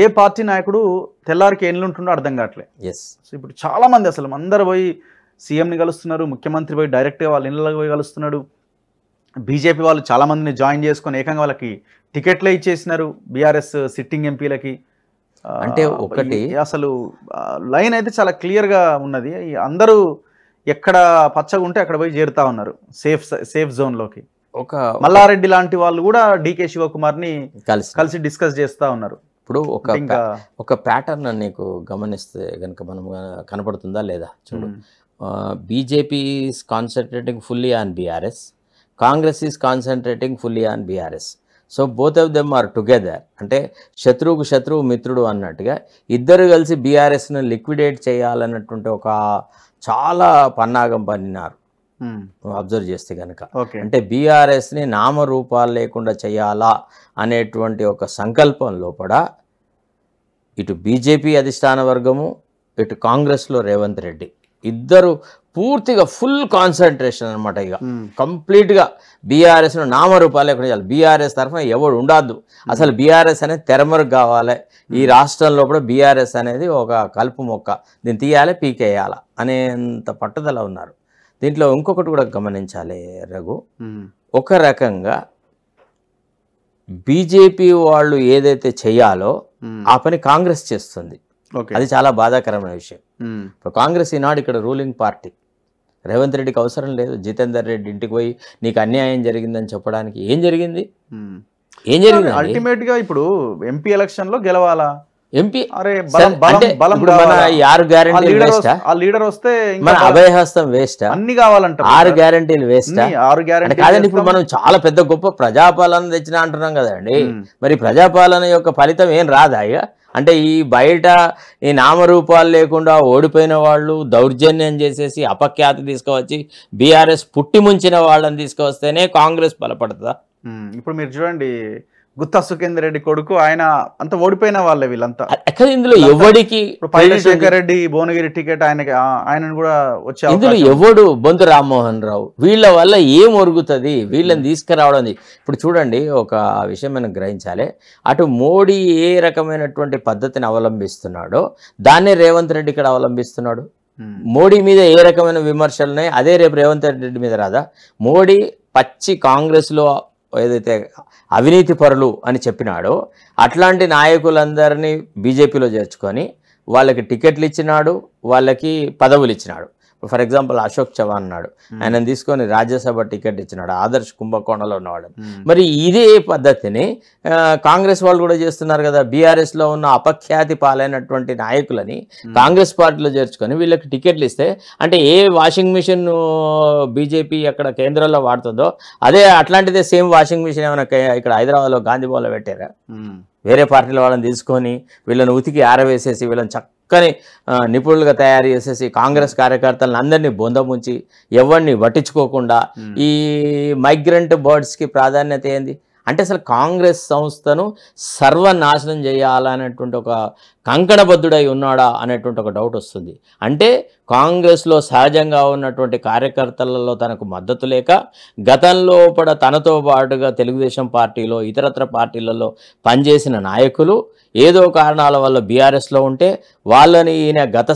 ఏ party నాయకుడు తెల్లారికి ఎన్నులు ఉంటుండో అర్థం కావట్లేదు ఎస్ ఇప్పుడు చాలామంది అసలు అందరు పోయి సీఎంని కలుస్తున్నారు ముఖ్యమంత్రి పోయి డైరెక్ట్గా వాళ్ళు ఇళ్ళకి పోయి కలుస్తున్నారు బీజేపీ వాళ్ళు చాలామందిని జాయిన్ చేసుకొని ఏకంగా వాళ్ళకి టికెట్లే ఇచ్చేసినారు బీఆర్ఎస్ సిట్టింగ్ ఎంపీలకి అంటే ఒకటి అసలు లైన్ అయితే చాలా క్లియర్గా ఉన్నది అందరూ ఎక్కడ పచ్చగా ఉంటే అక్కడ పోయి చేరుతా ఉన్నారు సేఫ్ సేఫ్ జోన్లోకి ఒక మల్లారెడ్డి లాంటి వాళ్ళు కూడా డీకే శివకుమార్ని కలిసి కలిసి డిస్కస్ చేస్తూ ఉన్నారు ఇప్పుడు ఒక ఒక ప్యాటర్న్ నీకు గమనిస్తే కనుక మనం కనపడుతుందా లేదా చూడు BJP is concentrating fully on BRS Congress is concentrating fully on BRS so both of them are together అంటే శత్రువుకు శత్రువు మిత్రుడు అన్నట్టుగా ఇద్దరు కలిసి బీఆర్ఎస్ను లిక్విడేట్ చేయాలన్నటువంటి ఒక చాలా పన్నాగం పన్నినారు అబ్జర్వ్ చేస్తే కనుక అంటే బీఆర్ఎస్ని నామరూపాలు లేకుండా చేయాలా అనేటువంటి ఒక సంకల్పం లోపల ఇటు బీజేపీ అధిష్టాన వర్గము ఇటు కాంగ్రెస్లో రేవంత్ రెడ్డి ఇద్దరు పూర్తిగా ఫుల్ కాన్సన్ట్రేషన్ అనమాట ఇక కంప్లీట్గా బీఆర్ఎస్ను నామరూపాలు లేకుండా చేయాలి బీఆర్ఎస్ తరఫున ఎవడు ఉండద్దు అసలు బీఆర్ఎస్ అనేది తెరమరు కావాలి ఈ రాష్ట్రంలో కూడా బీఆర్ఎస్ అనేది ఒక కలుపు మొక్క దీన్ని తీయాలి పీకేయాలి అనేంత పట్టుదల ఉన్నారు దీంట్లో ఇంకొకటి కూడా గమనించాలి రఘు ఒక రకంగా బీజేపీ వాళ్ళు ఏదైతే చేయాలో ఆ పని కాంగ్రెస్ చేస్తుంది అది చాలా బాధాకరమైన విషయం ఇప్పుడు కాంగ్రెస్ ఈనాడు ఇక్కడ రూలింగ్ పార్టీ రేవంత్ రెడ్డికి అవసరం లేదు జితేందర్ రెడ్డి ఇంటికి పోయి నీకు అన్యాయం జరిగిందని చెప్పడానికి ఏం జరిగింది ఏం జరిగింది అల్టిమేట్గా ఇప్పుడు ఎంపీ ఎలక్షన్లో గెలవాలా ఎంపీ ఆరు లీడర్ వస్తే మన వేస్ట్ అన్ని కావాలంట ఆరు గ్యారంటీలు వేస్ట్ ఆరు గ్యారంటీ కాదండి ఇప్పుడు మనం చాలా పెద్ద గొప్ప ప్రజాపాలన తెచ్చిన అంటున్నాం కదండి మరి ప్రజాపాలన యొక్క ఫలితం ఏం రాదా అంటే ఈ బయట ఈ నామరూపాలు లేకుండా ఓడిపోయిన వాళ్ళు దౌర్జన్యం చేసేసి అపఖ్యాతి తీసుకువచ్చి బీఆర్ఎస్ పుట్టి ముంచిన వాళ్ళని తీసుకువస్తేనే కాంగ్రెస్ బలపడుతుందా ఇప్పుడు మీరు చూడండి గుత్తా సుఖేందర్ రెడ్డి కొడుకు ఆయన అంత ఓడిపోయిన వాళ్ళే వీళ్ళంతా ఎక్కడ ఇందులో ఎవరికి చంద్రశేఖర్ రెడ్డి భువనగిరి టికెట్ ఆయనకి ఆయనను కూడా వచ్చే ఇందులో ఎవడు బొంతు రామ్మోహన్ రావు వీళ్ళ వల్ల ఏం ఒరుగుతుంది వీళ్ళని తీసుకురావడం ఇప్పుడు చూడండి ఒక విషయం మనం గ్రహించాలి అటు మోడీ ఏ రకమైనటువంటి పద్ధతిని అవలంబిస్తున్నాడో దాన్నే రేవంత్ రెడ్డి ఇక్కడ అవలంబిస్తున్నాడు మోడీ మీద ఏ రకమైన విమర్శలున్నాయి అదే రేపు రేవంత్ రెడ్డి మీద రాదా మోడీ పచ్చి కాంగ్రెస్లో ఏదైతే అవినీతి పరులు అని చెప్పినాడో అట్లాంటి నాయకులందరినీ బీజేపీలో చేర్చుకొని వాళ్ళకి టికెట్లు ఇచ్చినాడు వాళ్ళకి పదవులు ఇచ్చినాడు ఫర్ ఎగ్జాంపుల్ అశోక్ చవాన్ అన్నాడు hmm. ఆయన తీసుకొని రాజ్యసభ టికెట్ ఇచ్చినాడు ఆదర్శ్ కుంభకోణలో ఉన్నవాడు hmm. మరి ఇదే పద్ధతిని కాంగ్రెస్ వాళ్ళు కూడా చేస్తున్నారు కదా బీఆర్ఎస్లో ఉన్న అపఖ్యాతి పాలైనటువంటి నాయకులని hmm. కాంగ్రెస్ పార్టీలో చేర్చుకొని వీళ్ళకి టికెట్లు ఇస్తే అంటే ఏ వాషింగ్ మిషన్ బీజేపీ అక్కడ కేంద్రంలో వాడుతుందో అదే అట్లాంటిదే సేమ్ వాషింగ్ మిషన్ ఏమైనా ఇక్కడ హైదరాబాద్లో గాంధీభవన్లో పెట్టారా వేరే పార్టీల వాళ్ళని తీసుకొని వీళ్ళని ఉతికి ఆరవేసేసి వీళ్ళని చక్క చక్కని నిపుణులుగా తయారు చేసేసి కాంగ్రెస్ కార్యకర్తలను అందరినీ బొందముంచి ఎవరిని పట్టించుకోకుండా ఈ మైగ్రెంట్ బర్డ్స్కి ప్రాధాన్యత ఏంది అంటే అసలు కాంగ్రెస్ సంస్థను సర్వనాశనం చేయాలనేటువంటి ఒక కంకణబద్ధుడై ఉన్నాడా అనేటువంటి ఒక డౌట్ వస్తుంది అంటే కాంగ్రెస్లో సహజంగా ఉన్నటువంటి కార్యకర్తలలో తనకు మద్దతు లేక గతంలో కూడా తనతో పాటుగా తెలుగుదేశం పార్టీలో ఇతరత్ర పార్టీలలో పనిచేసిన నాయకులు ఏదో కారణాల వల్ల బీఆర్ఎస్లో ఉంటే వాళ్ళని ఈయన గత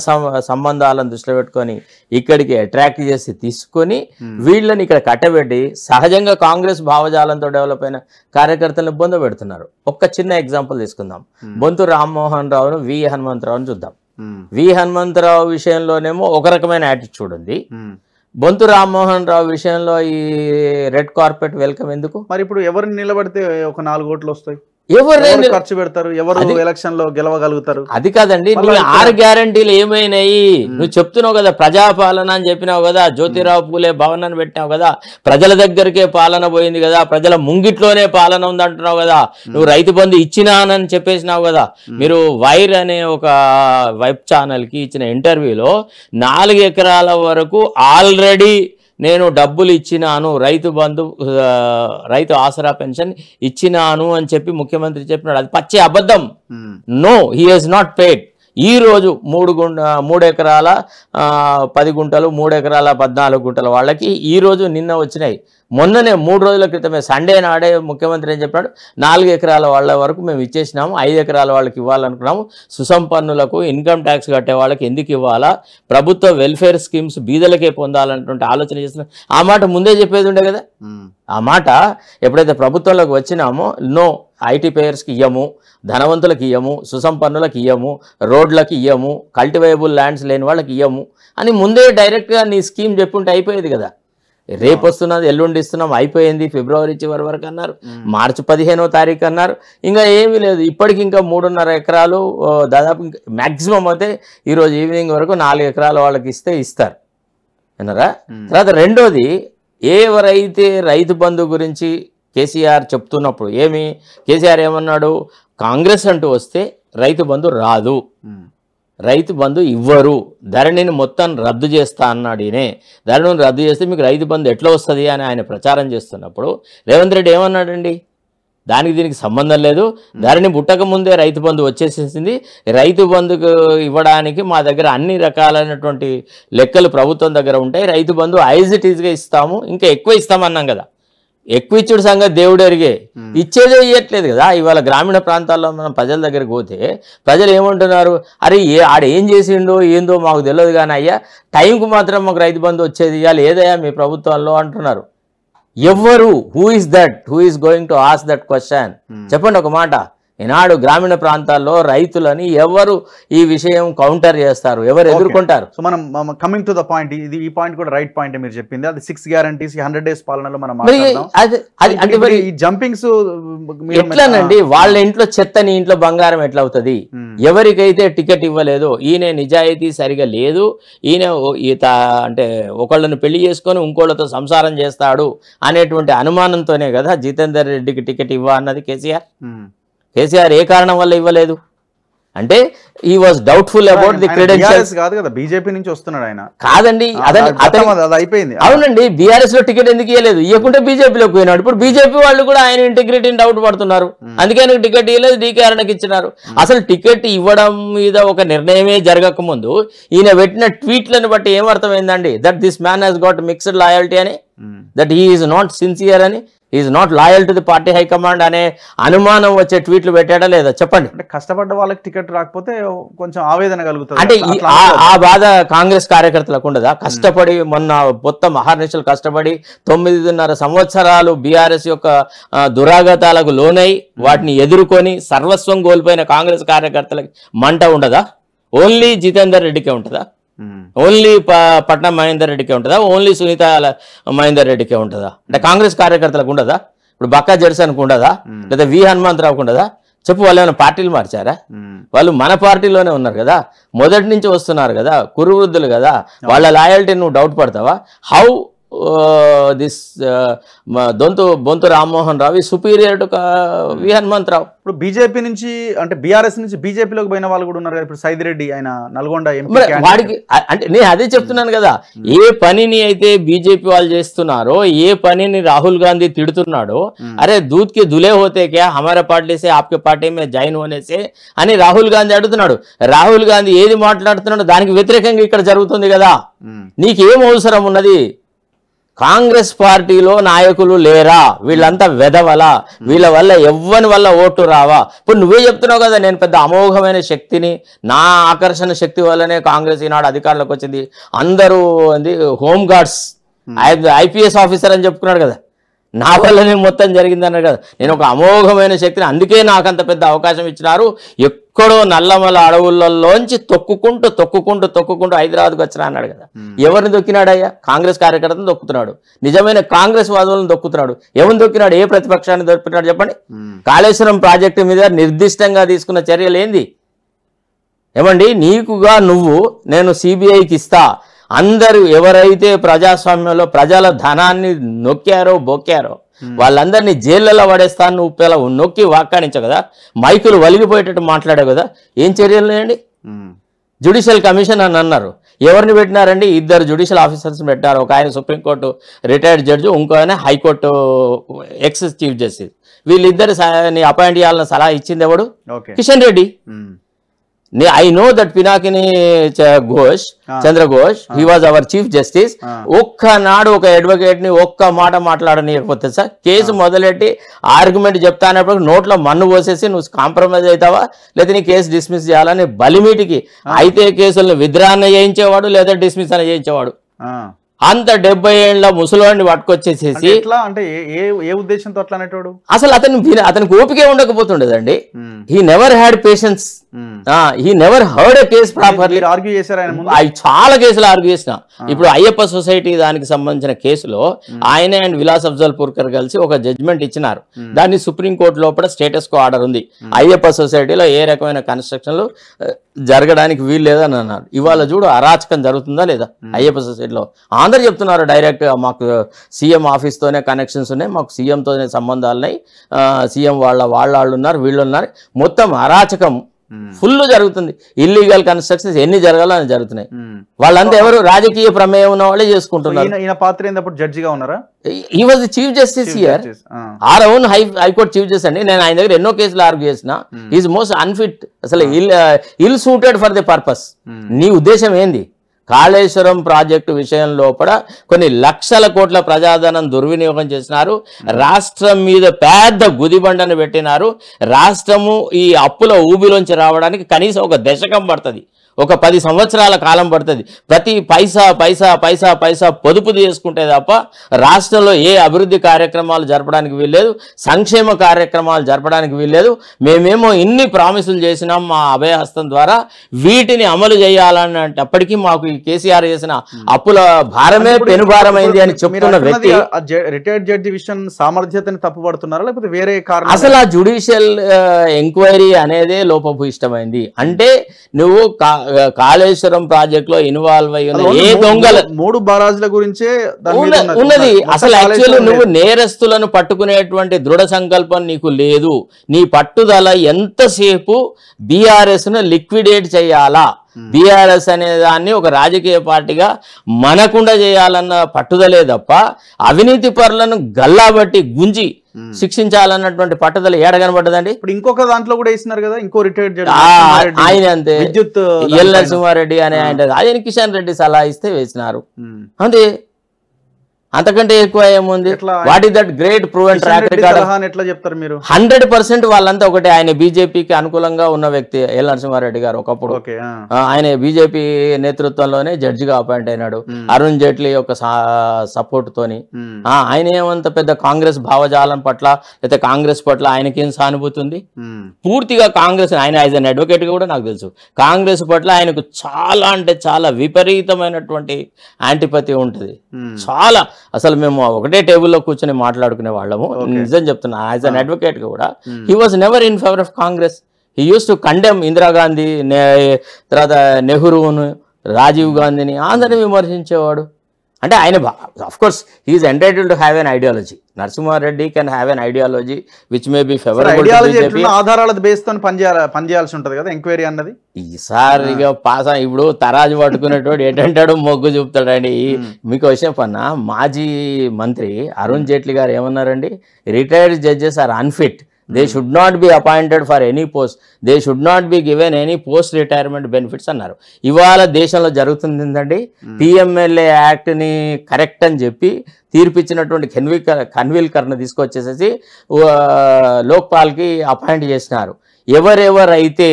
సంబంధాలను దృష్టిలో పెట్టుకొని ఇక్కడికి అట్రాక్ట్ చేసి తీసుకొని hmm. వీళ్ళని ఇక్కడ కట్టబెట్టి సహజంగా కాంగ్రెస్ భావజాలంతో డెవలప్ అయిన కార్యకర్తలను ఇబ్బంది పెడుతున్నారు ఒక్క చిన్న ఎగ్జాంపుల్ తీసుకుందాం hmm. బొంతు రామ్మోహన్ రావును ఉన్నారు వి హనుమంతరావు అని చూద్దాం వి హనుమంతరావు విషయంలోనేమో ఒక రకమైన యాటిట్యూడ్ ఉంది బొంతు రామ్మోహన్ రావు విషయంలో ఈ రెడ్ కార్పెట్ వెల్కమ్ ఎందుకు మరి ఇప్పుడు ఎవరిని నిలబడితే ఒక నాలుగు ఓట్లు వస్తాయి ఎవరు ఖర్చు పెడతారు ఎవరు ఎలక్షన్ లో గెలవగలుగుతారు అది కాదండి నీ ఆరు గ్యారంటీలు ఏమైనాయి నువ్వు చెప్తున్నావు కదా ప్రజాపాలన అని చెప్పినావు కదా జ్యోతిరావు పూలే భవనాన్ని పెట్టినావు కదా ప్రజల దగ్గరకే పాలన పోయింది కదా ప్రజల ముంగిట్లోనే పాలన ఉంది అంటున్నావు కదా నువ్వు రైతు బంధు ఇచ్చినానని చెప్పేసినావు కదా మీరు వైర్ అనే ఒక వెబ్ ఛానల్ కి ఇచ్చిన ఇంటర్వ్యూలో నాలుగు ఎకరాల వరకు ఆల్రెడీ నేను డబ్బులు ఇచ్చినాను రైతు బంధు రైతు ఆసరా పెన్షన్ ఇచ్చినాను అని చెప్పి ముఖ్యమంత్రి చెప్పినాడు అది పచ్చే అబద్ధం no he has not paid ఈరోజు మూడు గుంట మూడు ఎకరాల పది గుంటలు మూడు ఎకరాల పద్నాలుగు గుంటల వాళ్ళకి ఈరోజు నిన్న వచ్చినాయి మొన్ననే మూడు రోజుల క్రితమే సండే నాడే ముఖ్యమంత్రి ఏం చెప్పాడు నాలుగు ఎకరాల వాళ్ళ వరకు మేము ఇచ్చేసినాము ఐదు ఎకరాల వాళ్ళకి ఇవ్వాలనుకున్నాము సుసంపన్నులకు ఇన్కమ్ ట్యాక్స్ కట్టే వాళ్ళకి ఎందుకు ఇవ్వాలా ప్రభుత్వ వెల్ఫేర్ స్కీమ్స్ బీదలకే పొందాలన్నటువంటి ఆలోచన చేస్తున్నాం ఆ మాట ముందే చెప్పేది ఉండే కదా ఆ మాట ఎప్పుడైతే ప్రభుత్వంలోకి వచ్చినామో నో ఐటీ పేయర్స్కి ఇయ్యము ధనవంతులకు ఇయ్యము సుసంపన్నులకు ఇయ్యము రోడ్లకు ఇయ్యము కల్టివేబుల్ ల్యాండ్స్ లేని వాళ్ళకి ఇయ్యము అని ముందే డైరెక్ట్గా నీ స్కీమ్ చెప్పుంటే అయిపోయేది కదా రేపు వస్తున్నది ఎల్లుండి ఇస్తున్నాం అయిపోయింది ఫిబ్రవరి చివరి వరకు అన్నారు మార్చి పదిహేనో తారీఖు అన్నారు ఇంకా ఏమీ లేదు ఇప్పటికి ఇంకా మూడున్నర ఎకరాలు దాదాపు మ్యాక్సిమం అయితే ఈరోజు ఈవినింగ్ వరకు నాలుగు ఎకరాలు వాళ్ళకి ఇస్తే ఇస్తారు అన్నారా తర్వాత రెండోది ఎవరైతే రైతు బంధు గురించి కేసీఆర్ చెప్తున్నప్పుడు ఏమి కేసీఆర్ ఏమన్నాడు కాంగ్రెస్ అంటూ వస్తే రైతు బంధు రాదు రైతు బంధు ఇవ్వరు ధరణిని మొత్తం రద్దు చేస్తా అన్నాడు ఈయనే ధరణిని రద్దు చేస్తే మీకు రైతు బంధు ఎట్లా వస్తుంది అని ఆయన ప్రచారం చేస్తున్నప్పుడు రేవంత్ రెడ్డి ఏమన్నాడండి దానికి దీనికి సంబంధం లేదు ధరణి పుట్టక ముందే రైతు బంధు వచ్చేసేసింది రైతు బంధుకు ఇవ్వడానికి మా దగ్గర అన్ని రకాలైనటువంటి లెక్కలు ప్రభుత్వం దగ్గర ఉంటాయి రైతు బంధు ఐజ్ ఇట్ ఈజ్గా ఇస్తాము ఇంకా ఎక్కువ ఇస్తామన్నాం కదా ఎక్కువ ఇచ్చుడు సంగతి దేవుడు అరిగే ఇచ్చేదే ఇవ్వట్లేదు కదా ఇవాళ గ్రామీణ ప్రాంతాల్లో మనం ప్రజల దగ్గరికి పోతే ప్రజలు ఏమంటున్నారు అరే ఏ ఆడ ఏం చేసిండో ఏందో మాకు తెలియదు కానీ అయ్యా టైంకు మాత్రం మాకు రైతు బంధు వచ్చేది ఇవ్వాలి ఏదయ్యా మీ ప్రభుత్వంలో అంటున్నారు ఎవ్వరు who is that who is going to ask that question చెప్పండి ఒక మాట ఈనాడు గ్రామీణ ప్రాంతాల్లో రైతులని ఎవరు ఈ విషయం కౌంటర్ చేస్తారు ఎవరు ఎదుర్కొంటారు సో మనం కమింగ్ టు ద పాయింట్ ఇది ఈ పాయింట్ కూడా రైట్ పాయింట్ మీరు చెప్పింది అది సిక్స్ గ్యారంటీస్ హండ్రెడ్ డేస్ పాలనలో మనం జంపింగ్స్ ఎట్లానండి వాళ్ళ ఇంట్లో చెత్త నీ ఇంట్లో బంగారం ఎట్లా అవుతుంది hmm. ఎవరికైతే టికెట్ ఇవ్వలేదు ఈయన నిజాయితీ సరిగా లేదు ఈయన అంటే ఒకళ్ళను పెళ్లి చేసుకొని ఇంకోళ్ళతో సంసారం చేస్తాడు అనేటువంటి అనుమానంతోనే కదా జితేందర్ రెడ్డికి టికెట్ ఇవ్వ అన్నది కేసీఆర్ hmm. కేసీఆర్ ఏ కారణం వల్ల ఇవ్వలేదు అంటే he was doubtful about the credentials కాదు కదా బీజేపీ నుంచి వస్తున్నాడు ఆయన కాదండి అయిపోయింది అవునండి బీఆర్ఎస్ లో టికెట్ ఎందుకు ఇవ్వలేదు ఇవ్వకుంటే బీజేపీలోకి పోయినాడు ఇప్పుడు బీజేపీ వాళ్ళు కూడా ఆయన ఇంటిగ్రిటీని డౌట్ పడుతున్నారు అందుకే ఆయనకు టికెట్ ఇవ్వలేదు డీకే అరణకి ఇచ్చినారు అసలు టికెట్ ఇవ్వడం మీద ఒక నిర్ణయమే జరగక ముందు ఈయన పెట్టిన ట్వీట్లను బట్టి ఏమర్థమైందండి that this man has got mixed loyalty అని దట్ ఈజ్ నాట్ సిన్సియర్ అని is not loyal to the party high command అనే అనుమానం వచ్చే ట్వీట్లు పెట్టాడా లేదా చెప్పండి అంటే కష్టపడ్డ వాళ్ళకి టికెట్ రాకపోతే కొంచెం ఆవేదన కలుగుతుంది అంటే ఆ బాధ కాంగ్రెస్ కార్యకర్తలకు ఉండదా hmm. కష్టపడి మొన్న మొత్తం మహానిషులు కష్టపడి తొమ్మిదిన్నర సంవత్సరాలు బీఆర్ఎస్ యొక్క దురాగతాలకు లోనై hmm. వాటిని ఎదుర్కొని సర్వస్వం కోల్పోయిన కాంగ్రెస్ కార్యకర్తలకి మంట ఉండదా ఓన్లీ జితేందర్ రెడ్డికే ఉంటుందా ఓన్లీ పట్నం మహేందర్ రెడ్డికే ఉంటుందా ఓన్లీ సునీత మహేందర్ రెడ్డికే ఉంటుందా అంటే కాంగ్రెస్ కార్యకర్తలకు ఉండదా ఇప్పుడు బక్కా జెర్సానికి ఉండదా లేదా వి హనుమంతరావుకు ఉండదా చెప్పు వాళ్ళు ఏమైనా పార్టీలు మార్చారా వాళ్ళు మన పార్టీలోనే ఉన్నారు కదా మొదటి నుంచి వస్తున్నారు కదా కురువృద్ధులు కదా వాళ్ళ లాయల్టీ నువ్వు డౌట్ పడతావా how this Donthu Bonthu Rammohan Rao superior to hmm. V Hanumanth Rao ఇప్పుడు బీజేపీ నుంచి అంటే బీఆర్ఎస్ నుంచి బీజేపీలోకి పోయిన వాళ్ళు కూడా ఉన్నారు కదా ఇప్పుడు సైదిరెడ్డి ఆయన నల్గొండ వాడికి అంటే నేను అదే చెప్తున్నాను కదా hmm. ఏ పనిని అయితే బీజేపీ వాళ్ళు చేస్తున్నారో ఏ పనిని రాహుల్ గాంధీ తిడుతున్నాడో hmm. అరే దూత్ కి దులే పోతే క్యా హమారా పార్టీసే ఆప్కే పార్టీ మీద జాయిన్ అనేసే అని రాహుల్ గాంధీ అడుగుతున్నాడు రాహుల్ గాంధీ ఏది మాట్లాడుతున్నాడో దానికి వ్యతిరేకంగా ఇక్కడ జరుగుతుంది కదా నీకేం అవసరం ఉన్నది కాంగ్రెస్ పార్టీలో నాయకులు లేరా వీళ్ళంతా వెదవలా వీళ్ళ వల్ల ఎవ్వని వల్ల ఓటు రావా ఇప్పుడు నువ్వే చెప్తున్నావు కదా నేను పెద్ద అమోఘమైన శక్తిని నా ఆకర్షణ శక్తి వల్లనే కాంగ్రెస్ ఈనాడు అధికారంలోకి వచ్చింది అందరూ హోమ్ గార్డ్స్ ఐపీఎస్ ఆఫీసర్ అని చెప్పుకున్నాడు కదా నా వల్లనే మొత్తం జరిగిందనే కదా నేను ఒక అమోఘమైన శక్తిని అందుకే నాకు అంత పెద్ద అవకాశం ఇచ్చినారు ఎక్కడో నల్లమల అడవులలోంచి తొక్కుకుంటూ తొక్కుకుంటూ తొక్కుకుంటూ హైదరాబాద్కు వచ్చిన అన్నాడు కదా ఎవరిని దొక్కినాడయ్యా కాంగ్రెస్ కార్యకర్తను దొక్కుతున్నాడు నిజమైన కాంగ్రెస్ వాదులను దొక్కుతున్నాడు ఎవరిని దొక్కినాడు ఏ ప్రతిపక్షాన్ని దొరికినాడు చెప్పండి కాళేశ్వరం ప్రాజెక్టు మీద నిర్దిష్టంగా తీసుకున్న చర్యలు ఏంది ఏమండి నీకుగా నువ్వు నేను సిబిఐకి ఇస్తా అందరూ ఎవరైతే ప్రజాస్వామ్యంలో ప్రజల ధనాన్ని నొక్కారో బొక్కారో hmm. వాళ్ళందరినీ జైళ్ళలో పడేస్తాను నువ్వు నొక్కి వాకాడించావు కదా మైకులు వలిగిపోయేటట్టు మాట్లాడావు కదా ఏం చర్యలు లేండి hmm. జ్యుడిషియల్ కమిషన్ అని అన్నారు ఎవరిని పెట్టినారండి ఇద్దరు జ్యుడిషియల్ ఆఫీసర్స్ పెట్టినారు ఒక ఆయన సుప్రీంకోర్టు రిటైర్డ్ జడ్జి ఇంకో ఆయన హైకోర్టు ఎక్స్ చీఫ్ జస్టిస్ వీళ్ళిద్దరు అపాయింట్ చేయాలని సలహా ఇచ్చింది ఎవడు Kishan Reddy hmm. I know that Pinakini Ghosh Chandra Ghosh he was our chief justice ఒక్క నాడు ఒక అడ్వకేట్ ని ఒక్క మాట మాట్లాడనీయకపోతే సార్ కేసు ah. మొదలెట్టి ఆర్గ్యుమెంట్ చెప్తానప్పుడు నోట్లో మన్ను పోసేసి నువ్వు కాంప్రమైజ్ అవుతావా లేదా నీ కేసు డిస్మిస్ చేయాలని బలిమీటికి ah. అయితే కేసులను విద్రాన్న చేయించేవాడు లేదా డిస్మిస్ అని చేయించేవాడు ah. అంత డెబ్బై ఏళ్ళ ముసలోని పట్టుకొచ్చేసేసి ఏ అసలు అతను అతనికి ఓపికే ఉండకపోతుండేదండి he never had patience he never heard a case properly argue చేశారు చాలా కేసులు ఆర్గ్యూ చేసిన ah. ఇప్పుడు అయ్యప్ప సొసైటీ దానికి సంబంధించిన కేసులో hmm. ఆయన అండ్ విలాస్ అఫ్జల్ పూర్కర్ కలిసి ఒక జడ్జ్మెంట్ ఇచ్చినారు hmm. దాన్ని సుప్రీంకోర్టు లోపల స్టేటస్ కో ఆర్డర్ ఉంది hmm. అయ్యప్ప సొసైటీలో ఏ రకమైన కన్స్ట్రక్షన్లు జరగడానికి వీలు లేదని అన్నారు ఇవాళ చూడు అరాచకం జరుగుతుందా లేదా అయ్యప్ప సొసైటీలో అందరు చెప్తున్నారు డైరెక్ట్ మాకు సీఎం ఆఫీస్తోనే కనెక్షన్స్ ఉన్నాయి మాకు సీఎంతోనే సంబంధాలు ఉన్నాయి సీఎం వాళ్ళ వాళ్ళ వాళ్ళు ఉన్నారు వీళ్ళు ఉన్నారు మొత్తం అరాచకం ఫుల్ జరుగుతుంది ఇల్లీగల్ కన్స్ట్రక్షన్స్ ఎన్ని జరగాలో అని జరుగుతున్నాయి వాళ్ళంతా ఎవరు రాజకీయ ప్రమేయం ఉన్న వాళ్ళే చేసుకుంటున్నారు పాత్ర జడ్జిగా ఉన్నారా he was chief justice year or own high high court chief justice అండి నేను ఆయన దగ్గర ఎన్నో కేసులు ఆర్గ్యూ చేసిన ఈజ్ మోస్ట్ అన్ఫిట్ అసలు ill ill suited for the purpose నీ ఉద్దేశం ఏంది కాళేశ్వరం ప్రాజెక్టు విషయం లోపల కొన్ని లక్షల కోట్ల ప్రజాధనం దుర్వినియోగం చేసినారు రాష్ట్రం మీద పెద్ద గుదిబండను పెట్టినారు రాష్ట్రము ఈ అప్పుల ఊబిలోంచి రావడానికి కనీసం ఒక దశకం పడుతుంది ఒక పది సంవత్సరాల కాలం పడుతుంది ప్రతి పైసా పైసా పైసా పైసా పొదుపు చేసుకుంటే తప్ప రాష్ట్రంలో ఏ అభివృద్ధి కార్యక్రమాలు జరపడానికి వీల్లేదు సంక్షేమ కార్యక్రమాలు జరపడానికి వీల్లేదు మేమేమో ఇన్ని ప్రామిసులు చేసినాం మా అభయహస్తం ద్వారా వీటిని అమలు చేయాలని అప్పటికీ మాకు ఈ కేసీఆర్ చేసిన అప్పుల భారమే పెనుభారమైంది అని చెప్తున్న వ్యక్తి రిటైర్డ్ జడ్జి విషయం సామర్థ్యతని తప్పుపడుతున్నారా లేకపోతే వేరే కారణం అసలు ఆ జ్యుడిషియల్ ఎంక్వైరీ అనేదే లోపభూయిష్టమైంది అంటే నువ్వు కాళేశ్వరం ప్రాజెక్ట్ లో ఇన్వాల్వ్ అయ్యి ఉన్న ఏ దొంగల మూడు బారాజుల గురించే ఉన్నది అసలు యాక్చువల్ నువ్వు నేరస్తులను పట్టుకునేటువంటి దృఢ సంకల్పం నీకు లేదు నీ పట్టుదల ఎంతసేపు బీఆర్ఎస్ ను లిక్విడేట్ చేయాలా బీఆర్ఎస్ అనే దాన్ని ఒక రాజకీయ పార్టీగా మనకుండా చేయాలన్న పట్టుదలే తప్ప అవినీతి పరులను గల్లాబట్టి గుంజి శిక్షించాలన్నటువంటి పట్టుదల ఏడ కనబడ్డదండి ఇప్పుడు ఇంకొక దాంట్లో కూడా ఇస్తున్నారు కదా ఇంకో రిటైర్డ్ ఆయన అంతే విద్యుత్ ఎల్ నరసింహారెడ్డి అనే ఆయన ఆయన కిషన్ రెడ్డి సలహా ఇస్తే వేసినారు అంతే అంతకంటే ఎక్కువ ఏముంది what is that great prove track record ఎట్లా చెప్తారు మీరు హండ్రెడ్ పర్సెంట్ వాళ్ళంతా ఒకటి ఆయన బీజేపీకి అనుకూలంగా ఉన్న వ్యక్తి ఎల్ నరసింహారెడ్డి గారు ఒకప్పుడు ఆయన బీజేపీ నేతృత్వంలోనే జడ్జిగా అపాయింట్ అయినాడు అరుణ్ జైట్లీ యొక్క సపోర్ట్ తోని ఆయన ఏమంత పెద్ద కాంగ్రెస్ భావజాలం పట్ల లేకపోతే కాంగ్రెస్ పట్ల ఏం సానుభూతి ఉంది పూర్తిగా కాంగ్రెస్ ఆయన యాజ్ అన్ అడ్వకేట్ కూడా నాకు తెలుసు కాంగ్రెస్ పట్ల ఆయనకు చాలా అంటే చాలా విపరీతమైనటువంటి యాంటిపతి ఉంటుంది చాలా అసలు మేము ఒకటే టేబుల్లో కూర్చొని మాట్లాడుకునే వాళ్ళము నిజం చెప్తున్నా యాజ్ అన్ అడ్వకేట్ కూడా he was never in favour of Congress he use to condemn Indira Gandhi తర్వాత నెహ్రూను రాజీవ్ గాంధీని అందరినీ విమర్శించేవాడు అంటే ఆయన of course he's entitle to have an ideology Narasimha Reddy can have an ideology which may be favourable ఆధారాల బేస్తో పనిచేయాలి పనిచేయాల్సి ఉంటుంది కదా ఎంక్వైరీ అన్నది ఈసారి ఇక ఇప్పుడు తరాజు పట్టుకునేటోడు ఏంటంటాడు మొగ్గు చూపుతాడండి మీకు వచ్చే పన్న మాజీ మంత్రి అరుణ్ జైట్లీ గారు ఏమన్నారండి retired judges are unfit they should not be appointed for any post they should not be given any post retirement benefits అన్నారు ఇవాళ దేశంలో జరుగుతుంది ఏంటండి పిఎంఎల్ఏ యాక్ట్ని కరెక్ట్ అని చెప్పి తీర్పిచ్చినటువంటి కన్వీ కన్వీల్కర్ను తీసుకొచ్చేసేసి లోక్పాల్కి అపాయింట్ చేసినారు ఎవరెవరైతే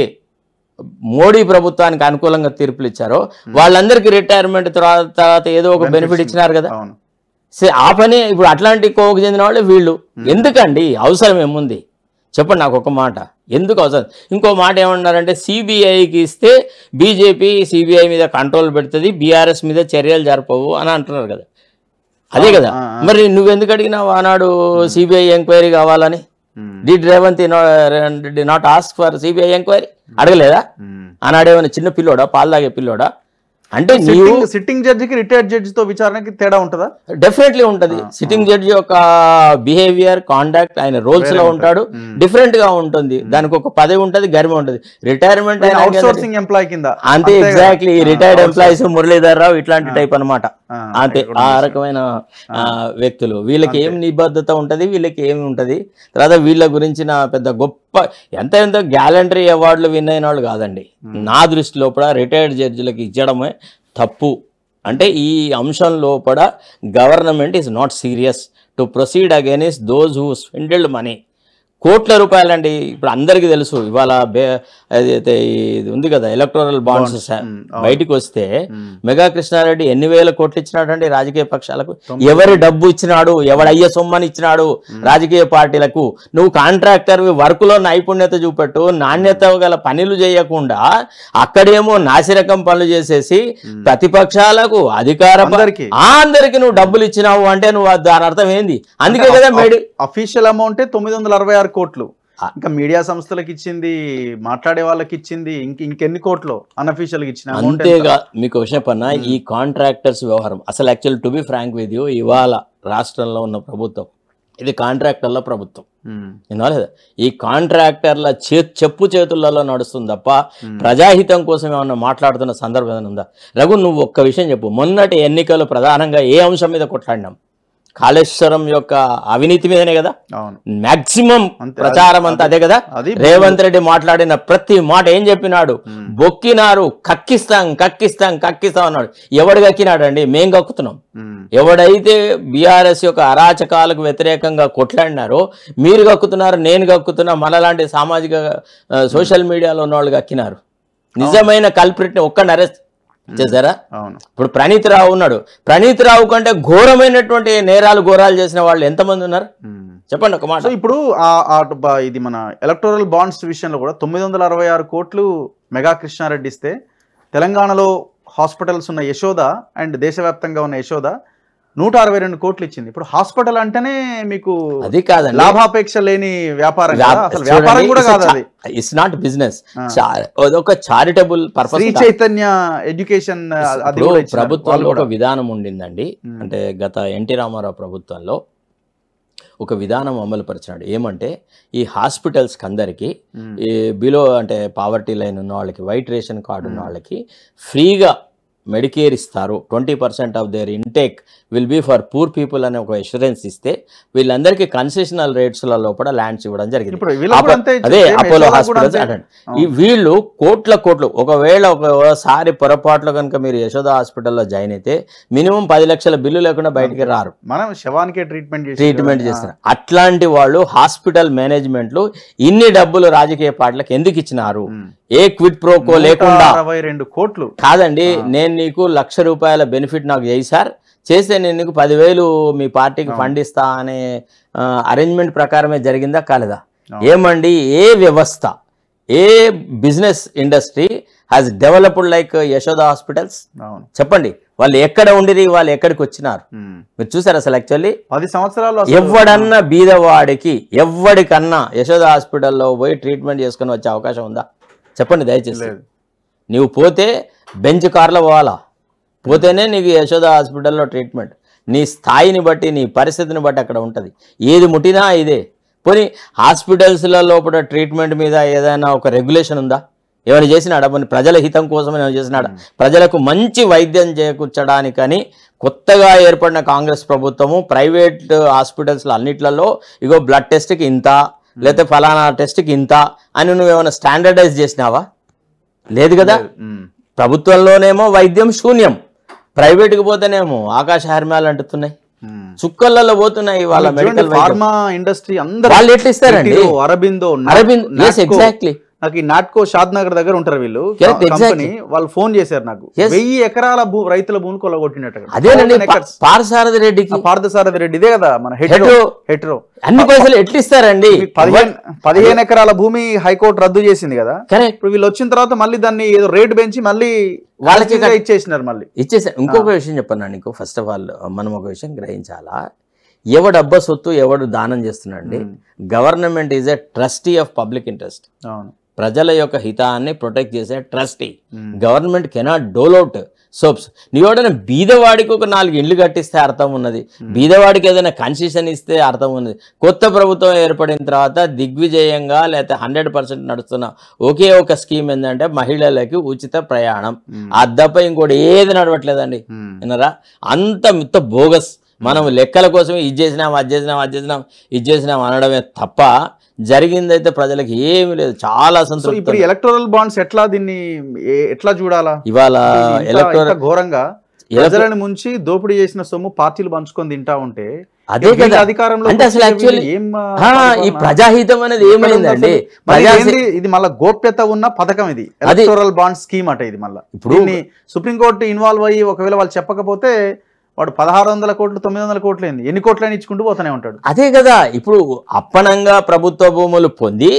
మోడీ ప్రభుత్వానికి అనుకూలంగా తీర్పులు ఇచ్చారో hmm. వాళ్ళందరికీ రిటైర్మెంట్ తర్వాత ఏదో ఒక బెనిఫిట్ ఇచ్చినారు కదా ఆ పని ఇప్పుడు అట్లాంటి కోవకు చెందిన వాళ్ళు వీళ్ళు hmm. ఎందుకండి అవసరం ఏముంది చెప్పండి నాకు ఒక మాట ఎందుకు అవసరం ఇంకో మాట ఏమన్నారంటే సిబిఐకి ఇస్తే బీజేపీ సిబిఐ మీద కంట్రోల్ పెడుతుంది బీఆర్ఎస్ మీద చర్యలు జరపవు అని అంటున్నారు కదా అదే కదా మరి నువ్వెందుకు అడిగినావు ఆనాడు సిబిఐ ఎంక్వైరీ కావాలని did Revanth did not ask for CBI enquiry అడగలేదా ఆనాడేమైనా చిన్న పిల్లోడా పాలు తాగే పిల్లోడా అంటే నీవు సిట్టింగ్ జడ్జికి రిటైర్డ్ జడ్జితో విచారణకి తేడా ఉంటుందా డెఫినెట్లీ ఉంటుంది సిట్టింగ్ జడ్జి యొక్క బిహేవియర్ కాండాక్ట్ ఆయన రోల్స్ లో ఉంటాడు డిఫరెంట్ hmm. గా ఉంటుంది hmm. దానికి ఒక పదవి ఉంటుంది గరిమ ఉంటుంది రిటైర్మెంట్ కింద అంతే exactly retired employees Muralidhar Rao ఇట్లాంటి టైప్ అనమాట అంటే ఆ రకమైన వ్యక్తులు వీళ్ళకి ఏం నిబద్ధత ఉంటుంది వీళ్ళకి ఏమి ఉంటుంది తర్వాత వీళ్ళ గురించిన పెద్ద గొప్ప ఎంత ఎంత గ్యాలంటరీ అవార్డులు విన్ అయిన వాళ్ళు కాదండి నా దృష్టి లోపల రిటైర్డ్ జడ్జిలకు ఇచ్చడమే తప్పు అంటే ఈ అంశం లోపల government is not serious to proceed against those who spended money కోట్ల రూపాయలండి ఇప్పుడు అందరికీ తెలుసు ఇవాళ ఇది ఉంది కదా ఎలక్ట్రల్ బాండ్స్ బయటికి వస్తే మెగా కృష్ణారెడ్డి ఎన్ని వేల కోట్లు ఇచ్చినాడండి రాజకీయ పక్షాలకు ఎవరి డబ్బు ఇచ్చినాడు ఎవడయ్య సొమ్మని ఇచ్చినాడు రాజకీయ పార్టీలకు నువ్వు కాంట్రాక్టర్ వర్క్లో నైపుణ్యత చూపెట్టు నాణ్యత గల పనులు చేయకుండా అక్కడేమో నాసిరకం పనులు చేసేసి ప్రతిపక్షాలకు అధికార అందరికి నువ్వు డబ్బులు ఇచ్చినావు అంటే నువ్వు దాని అర్థం ఏంది అందుకే కదా మేడి అఫీషియల్ అమౌంట్ తొమ్మిది వందల అరవై ఆరు కోట్లు ఇంకా మీడియా సంస్థలకు ఇచ్చింది మాట్లాడే వాళ్ళకి ఇచ్చింది ఇంక ఇంకెన్ని కోట్లు అన్అఫీషియల్గా ఇచ్చిన అంతేగా మీకు విషయం పన్న ఈ కాంట్రాక్టర్స్ వ్యవహారం అసలు actual to be frank with you ఇవాళ రాష్ట్రంలో ఉన్న ప్రభుత్వం ఇది కాంట్రాక్టర్ల ప్రభుత్వం లేదా ఈ కాంట్రాక్టర్ల చే చెప్పు చేతులలో నడుస్తుంది తప్ప ప్రజాహితం కోసం ఏమన్నా మాట్లాడుతున్న సందర్భం ఏమైనా ఉందా రఘు నువ్వు ఒక్క విషయం చెప్పు మొన్నటి ఎన్నికలు ప్రధానంగా ఏ అంశం మీద కొట్లాడినాం కాళేశ్వరం యొక్క అవినీతి మీదనే కదా మాక్సిమం ప్రచారం అంతా అదే కదా రేవంత్ రెడ్డి మాట్లాడిన ప్రతి మాట ఏం చెప్పినాడు బొక్కినారు కక్కిస్తాం కక్కిస్తాం కక్కిస్తాం అన్నాడు ఎవడు కక్కినాడు అండి మేం కక్కుతున్నాం ఎవడైతే బీఆర్ఎస్ యొక్క అరాచకాలకు వ్యతిరేకంగా కొట్లాడినారో మీరు కక్కుతున్నారు నేను కక్కుతున్నా మనలాంటి సామాజిక సోషల్ మీడియాలో ఉన్న వాళ్ళు కక్కినారు నిజమైన కల్ప్రిట్ని ఒక్కడిని అరెస్ట్ చేశారా ఇప్పుడు ప్రణీత్ రావు ఉన్నాడు ప్రణీత్ రావు కంటే ఘోరమైనటువంటి నేరాలు ఘోరాలు చేసిన వాళ్ళు ఎంతమంది ఉన్నారు చెప్పండి ఒక మాట ఇప్పుడు ఇది మన ఎలక్టోరల్ బాండ్స్ విషయంలో కూడా తొమ్మిది వందల అరవై ఆరు కోట్లు మెగా కృష్ణారెడ్డి ఇస్తే తెలంగాణలో హాస్పిటల్స్ ఉన్న యశోద అండ్ దేశవ్యాప్తంగా ఉన్న యశోద నూట అరవై రెండు కోట్లు ఇచ్చింది ఇప్పుడు హాస్పిటల్ అంటేనే మీకు అది కాదు లాభాపేక్ష లేని వ్యాపారం కూడా కాదు అది ఇట్స్ నాట్ బిజినెస్ ఒక చారిటబుల్ పర్పస్ చైతన్య ఎడ్యుకేషన్ ప్రభుత్వంలో ఒక విధానం ఉండిందండి అంటే గత ఎన్టీ రామారావు ప్రభుత్వంలో ఒక విధానం అమలుపరిచినాడు ఏమంటే ఈ హాస్పిటల్స్కి అందరికీ బిలో అంటే పావర్టీ లైన్ ఉన్న వాళ్ళకి వైట్ రేషన్ కార్డు ఉన్న వాళ్ళకి ఫ్రీగా మెడికేర్ ఇస్తారు twenty percent of their intake will be for poor people అనే ఒక ఇన్సూరెన్స్ ఇస్తే వీళ్ళందరికీ కన్సెషనల్ రేట్స్లలో కూడా ల్యాండ్స్ ఇవ్వడం జరిగింది అదే అపోలో ఈ వీళ్ళు కోట్ల కోట్లు ఒకవేళ ఒకసారి పొరపాట్లు కనుక మీరు యశోద హాస్పిటల్లో జాయిన్ అయితే మినిమం పది లక్షల బిల్లు లేకుండా బయటికి రారు మనం శవానికి ట్రీట్మెంట్ ట్రీట్మెంట్ చేస్తారు అట్లాంటి వాళ్ళు హాస్పిటల్ మేనేజ్మెంట్లు ఇన్ని డబ్బులు రాజకీయ పార్టీలకు ఎందుకు ఇచ్చినారు ఏ క్విడ్ ప్రోకో లేకుండా అరవై రెండు కోట్లు కాదండి నేను నీకు లక్ష రూపాయల బెనిఫిట్ నాకు చేయి సార్ చేస్తే నేను నీకు పదివేలు మీ పార్టీకి ఫండ్ ఇస్తా అనే అరేంజ్మెంట్ ప్రకారమే జరిగిందా కాలేదా ఏమండి ఏ వ్యవస్థ ఏ business industry has developed like Yashoda hospitals చెప్పండి వాళ్ళు ఎక్కడ ఉండిరి వాళ్ళు ఎక్కడికి వచ్చినారు మీరు చూసారు అసలు యాక్చువల్లీ పది సంవత్సరాలు ఎవడన్నా బీదవాడికి ఎవడికన్నా యశోద హాస్పిటల్లో పోయి ట్రీట్మెంట్ చేసుకుని వచ్చే అవకాశం ఉందా చెప్పండి దయచేసి నీవు పోతే బెంచ్ కార్లో పోవాలా పోతేనే నీకు యశోద హాస్పిటల్లో ట్రీట్మెంట్ నీ స్థాయిని బట్టి నీ పరిస్థితిని బట్టి అక్కడ ఉంటుంది ఏది ముట్టినా ఇదే పోనీ హాస్పిటల్స్ల లోపల ట్రీట్మెంట్ మీద ఏదైనా ఒక రెగ్యులేషన్ ఉందా ఏమైనా చేసినాడా పోనీ ప్రజల హితం కోసం ఏమైనా చేసినాడా ప్రజలకు మంచి వైద్యం చేకూర్చడానికని కొత్తగా ఏర్పడిన కాంగ్రెస్ ప్రభుత్వము ప్రైవేట్ హాస్పిటల్స్లో అన్నిట్లలో ఇగో బ్లడ్ టెస్ట్కి ఇంత లేకపోతే ఫలానా టెస్ట్కి ఇంత అని నువ్వు ఏమైనా స్టాండర్డైజ్ చేసినావా లేదు కదా ప్రభుత్వంలోనేమో వైద్యం శూన్యం ప్రైవేట్కి పోతేనేమో ఆకాశ హర్మాలు అంటున్నాయి చుక్కలలో పోతున్నాయి వాళ్ళ మెడికల్ ఫార్మా ఇండస్ట్రీ అందరూ వాళ్ళు ఎట్లా ఇస్తారండి అరబిందో అరబిందో ఎగ్జాక్ట్లీ నాకు ఈ నాట్కో షాద్ నగర్ దగ్గర ఉంటారు వీళ్ళు కంపెనీ వాళ్ళు ఫోన్ చేశారు నాకు వెయ్యి ఎకరాల భూ రైతుల భూమి కొలగొట్టినట్టు అదేనండి పారసారథి రెడ్డికి పారసారథి రెడ్డి ఇదే కదా మన హెట్రో హెట్రో అన్ని పైసలు ఎట్లు ఇస్తారండి పదిహేను పదిహేను ఎకరాల భూమి హైకోర్టు రద్దు చేసింది కదా ఇప్పుడు వీళ్ళు వచ్చిన తర్వాత మళ్ళీ దాన్ని ఏదో రేటు పెంచి మళ్ళీ వాళ్ళకి ఇచ్చేసినారు మళ్ళీ ఇచ్చేసారు ఇంకొక విషయం చెప్పాను నీకు ఫస్ట్ ఆఫ్ ఆల్ మనం ఒక విషయం గ్రహించాలా ఎవడు అబ్బ సొత్తు ఎవడు దానం చేస్తున్నాడు government is a trustee of public interest అవును ప్రజల యొక్క హితాన్ని ప్రొటెక్ట్ చేసే trustee government cannot dole out sops నీవోడైనా బీదవాడికి ఒక నాలుగు ఇండ్లు కట్టిస్తే అర్థం ఉన్నది బీదవాడికి ఏదైనా కన్సెషన్ ఇస్తే అర్థం ఉన్నది కొత్త ప్రభుత్వం ఏర్పడిన తర్వాత దిగ్విజయంగా లేకపోతే హండ్రెడ్ పర్సెంట్ నడుస్తున్న ఒకే ఒక స్కీమ్ ఏంటంటే మహిళలకి ఉచిత ప్రయాణం అద్దపై ఇంకోటి ఏది నడవట్లేదండి విన్నారా అంత మిత్త బోగస్ మనం లెక్కల కోసం ఇది చేసినాం అది చేసినాం అది చేసినాం ఇది చేసినాం అనడమే తప్ప జరిగిందైతే ప్రజలకు ఏమి లేదు చాలా సంతృప్తి ఇప్పుడు ఎలక్టోరల్ బాండ్స్ ఎట్లా దీన్ని ఎట్లా చూడాలా ఇవాళ ఎలక్టోరల్ ఘోరంగా ప్రజలను ముంచి దోపిడీ చేసిన సొమ్ము పార్టీలు పంచుకొని తింటా ఉంటే అదే కదా అధికారంలో అంటే అసలు యాక్చువల్లీ ఈ ప్రజాహితం అనేది ఏమైందండి ఇది మళ్ళీ గోప్యత ఉన్న పథకం ఇది ఎలక్టోరల్ బాండ్ స్కీమ్ అట ఇది మళ్ళీ ఇప్పుడు సుప్రీంకోర్టు ఇన్వాల్వ్ అయ్యి ఒకవేళ వాళ్ళు చెప్పకపోతే వాడు పదహారు వందల కోట్లు తొమ్మిది వందల కోట్లు అయింది ఎన్ని అని ఇచ్చుకుంటూ పోతూనే ఉంటాడు అదే కదా ఇప్పుడు అప్పనంగా ప్రభుత్వ భూములు పొంది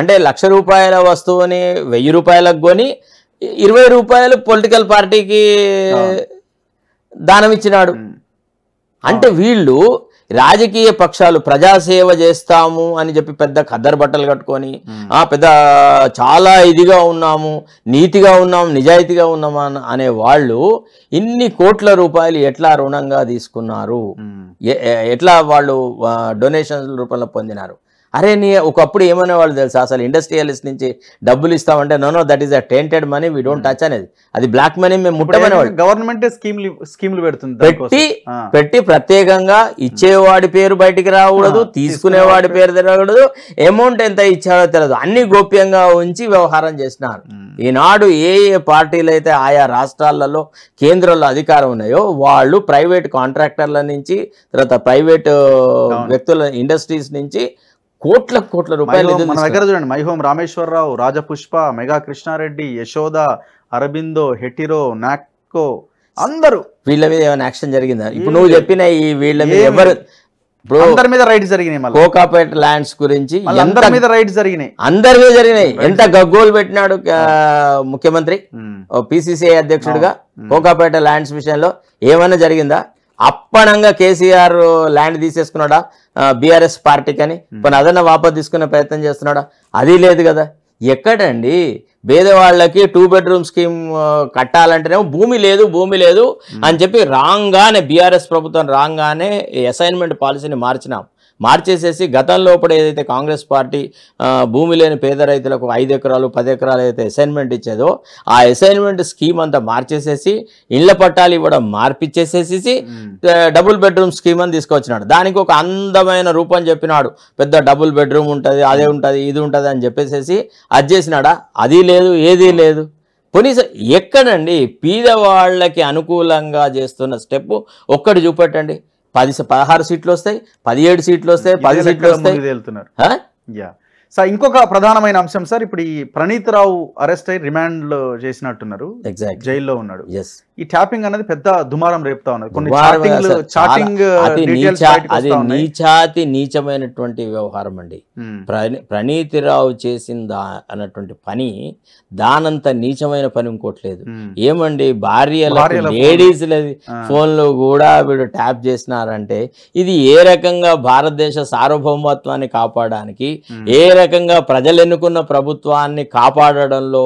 అంటే లక్ష రూపాయల వస్తువుని వెయ్యి రూపాయలకు కొని ఇరవై రూపాయలు పొలిటికల్ పార్టీకి దానం ఇచ్చినాడు అంటే వీళ్ళు రాజకీయ పక్షాలు ప్రజాసేవ చేస్తాము అని చెప్పి పెద్ద కద్దరు బట్టలు కట్టుకొని ఆ పెద్ద చాలా ఇదిగా ఉన్నాము నీతిగా ఉన్నాము నిజాయితీగా ఉన్నాము అనే వాళ్ళు ఇన్ని కోట్ల రూపాయలు ఎట్లా రుణంగా తీసుకున్నారు ఎట్లా వాళ్ళు డొనేషన్ రూపంలో పొందినారు అరే నీ ఒకప్పుడు ఏమనేవాళ్ళు తెలుసు అసలు ఇండస్ట్రియలిస్ట్ నుంచి డబ్బులు ఇస్తామంటే no no that is a tainted money we don't touch అనేది అది బ్లాక్ మనీ మేము ముట్టమనేవాళ్ళు గవర్నమెంట్ స్కీమ్లు స్కీమ్లు పెడుతుంది పెట్టి పెట్టి ప్రత్యేకంగా ఇచ్చేవాడి పేరు బయటికి రాకూడదు తీసుకునేవాడి పేరు తిరగకూడదు అమౌంట్ ఎంత ఇచ్చాడో తెలియదు అన్ని గోప్యంగా ఉంచి వ్యవహారం చేసినారు ఈనాడు ఏ ఏ పార్టీలు అయితే ఆయా రాష్ట్రాలలో కేంద్రంలో అధికారం ఉన్నాయో వాళ్ళు ప్రైవేట్ కాంట్రాక్టర్ల నుంచి తర్వాత ప్రైవేట్ వ్యక్తుల ఇండస్ట్రీస్ నుంచి కోట్ల కోట్ల రూపాయలు మన దగ్గర చూడండి మైహోం రామేశ్వరరావు రాజపుష్ప మెగా కృష్ణారెడ్డి యశోద అరబిందో హెటిరో నాక్కో అందరూ వీళ్ళ మీద ఏమైనా యాక్షన్ జరిగిందా ఇప్పుడు నువ్వు చెప్పిన ఈ వీళ్ళ మీద ఎవరు మీద జరిగినాయి కోకాపేట ల్యాండ్స్ గురించి అందరి మీద జరిగినాయి అందరి మీద జరిగినాయి ఎంత గగ్గోలు పెట్టినాడు ముఖ్యమంత్రి పిసిసిఐ అధ్యక్షుడిగా కోకాపేట ల్యాండ్స్ విషయంలో ఏమైనా జరిగిందా అప్పణంగా కేసీఆర్ ల్యాండ్ తీసేసుకున్నాడా బీఆర్ఎస్ పార్టీకి అని కొన్ని hmm. అదన వాపస్ తీసుకునే ప్రయత్నం చేస్తున్నాడా అది లేదు కదా ఎక్కడండి పేదవాళ్ళకి టూ బెడ్రూమ్ స్కీమ్ కట్టాలంటేనేమో భూమి లేదు భూమి లేదు hmm. అని చెప్పి రాంగానే బీఆర్ఎస్ ప్రభుత్వం రాంగానే అసైన్మెంట్ పాలసీని మార్చినాం మార్చేసేసి గతంలో ఇప్పుడు ఏదైతే కాంగ్రెస్ పార్టీ భూమి లేని పేద రైతులకు ఐదు ఎకరాలు పది ఎకరాలు అయితే అసైన్మెంట్ ఇచ్చేదో ఆ అసైన్మెంట్ స్కీమ్ అంతా మార్చేసేసి ఇళ్ల పట్టాలు ఇవ్వడం మార్పిచ్చేసేసి డబుల్ బెడ్రూమ్ స్కీమ్ అని తీసుకొచ్చినాడు దానికి ఒక అందమైన రూపం చెప్పినాడు పెద్ద డబుల్ బెడ్రూమ్ ఉంటుంది అదే ఉంటుంది ఇది ఉంటుంది అని చెప్పేసేసి అది చేసినాడా అది లేదు ఏదీ లేదు పోలీసు ఎక్కడండి పీదవాళ్ళకి అనుకూలంగా చేస్తున్న స్టెప్ ఒక్కటి చూపెట్టండి పది పదహారు సీట్లు వస్తాయి పదిహేడు సీట్లు వస్తాయి పది సీట్లు వస్తాయి సార్ ఇంకొక ప్రధానమైన అంశం సార్ ఇప్పుడు ఈ రావు అరెస్ట్ అయ్యి రిమాండ్ లో చేసినట్టున్నారు ఎగ్జాక్ట్ జైల్లో ఉన్నాడు ఈ ట్యాపింగ్ అనేది పెద్ద దుమారం రేపుతా ఉన్నది కొన్ని అది నీచాతి నీచమైనటువంటి వ్యవహారం అండి రావు చేసింది అన్నటువంటి పని దానంత నీచమైన పని ఇంకోట్లేదు ఏమండి భార్య లేడీస్ ఫోన్ లో కూడా వీడు ట్యాప్ చేసినారంటే ఇది ఏ రకంగా భారతదేశ సార్వభౌమత్వాన్ని కాపాడడానికి ఏ రకంగా ప్రజలు ఎన్నుకున్న ప్రభుత్వాన్ని కాపాడడంలో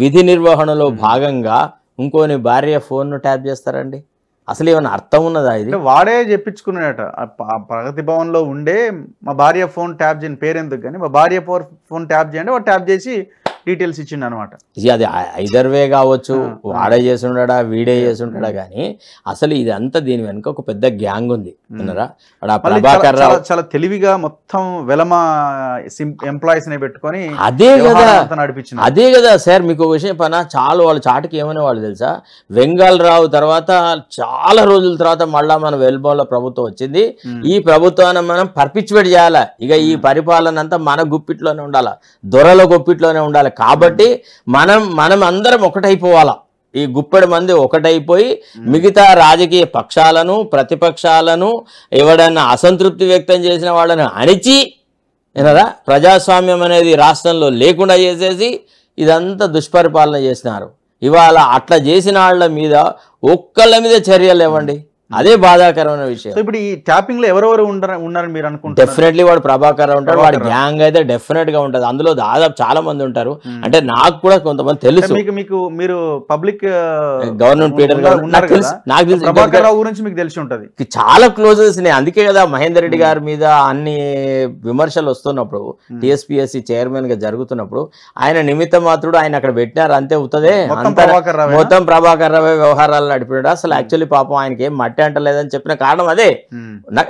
విధి నిర్వహణలో భాగంగా ఇంకోని భార్య ఫోన్ను ట్యాప్ చేస్తారండి అసలు ఏమైనా అర్థం ఉన్నదా ఇది వాడే చెప్పించుకున్నాడట ప్రగతి భవన్లో ఉండే మా భార్య ఫోన్ ట్యాప్ చేయని పేరెందుకు కానీ మా భార్య ఫోన్ ట్యాప్ చేయండి వాడు ట్యాప్ చేసి డీటెయిల్స్ ఇచ్చిండు అనమాట అది ఐదర్ వే కావచ్చు వాడే చేసి ఉంటాడా వీడే చేసి ఉంటాడా కానీ అసలు ఇదంతా దీని వెనుక ఒక పెద్ద గ్యాంగ్ ఉంది hmm. చాలా తెలివిగా మొత్తం వెలమ ఎంప్లాయీస్ నే పెట్టుకొని అదే కదా నడిపించింది అదే కదా సార్ మీకు ఒక విషయం పైన చాలా వాళ్ళ చాటుకి ఏమనే వాళ్ళు తెలుసా వెంగాల్ రావు తర్వాత చాలా రోజుల తర్వాత మళ్ళా మన వెల్బాల్ ప్రభుత్వం వచ్చింది hmm. ఈ ప్రభుత్వాన్ని మనం పర్పిచువేట్ చేయాలి ఇక ఈ hmm. పరిపాలన అంతా మన గుప్పిట్లోనే ఉండాలి దొరల గుప్పిట్లోనే ఉండాలి కాబట్టి మనం మనం అందరం ఒకటైపోవాలా ఈ గుప్పెడు మంది ఒకటైపోయి మిగతా రాజకీయ పక్షాలను ప్రతిపక్షాలను ఎవడన్నా అసంతృప్తి వ్యక్తం చేసిన వాళ్ళని అణిచి ఏనరా ప్రజాస్వామ్యం అనేది రాష్ట్రంలో లేకుండా చేసేసి ఇదంతా దుష్పరిపాలన చేసినారు ఇవాళ అట్లా చేసిన వాళ్ళ మీద ఒక్కళ్ళ మీద చర్యలు ఇవ్వండి అదే బాధాకరమైన విషయం ఇప్పుడు ఈ ట్యాపింగ్ లో ఎవరెవరు ఉన్నారని మీరు అనుకుంటారు డెఫినెట్లీ వాడు ప్రభాకర్ ఉంటాడు వాడి గ్యాంగ్ అయితే డెఫినెట్ గా ఉంటది అందులో దాదాపు చాలా మంది ఉంటారు అంటే నాకు కూడా కొంతమంది తెలుసు మీకు మీకు మీరు పబ్లిక్ గవర్నమెంట్ పీటర్ నాకు గురించి మీకు తెలిసి ఉంటది చాలా క్లోజెస్ ఉన్నాయి అందుకే కదా మహేందర్ రెడ్డి గారి మీద అన్ని విమర్శలు వస్తున్నప్పుడు టిఎస్పిఎస్సి చైర్మన్ గా జరుగుతున్నప్పుడు ఆయన నిమిత్త మాత్రుడు ఆయన అక్కడ పెట్టినారు అంతే అవుతుంది మొత్తం ప్రభాకర్ రావు వ్యవహారాలు నడిపినాడు అసలు యాక్చువల్లీ పాపం ఆయనకి ఏం అట్టే అంటలేదని చెప్పిన కారణం అదే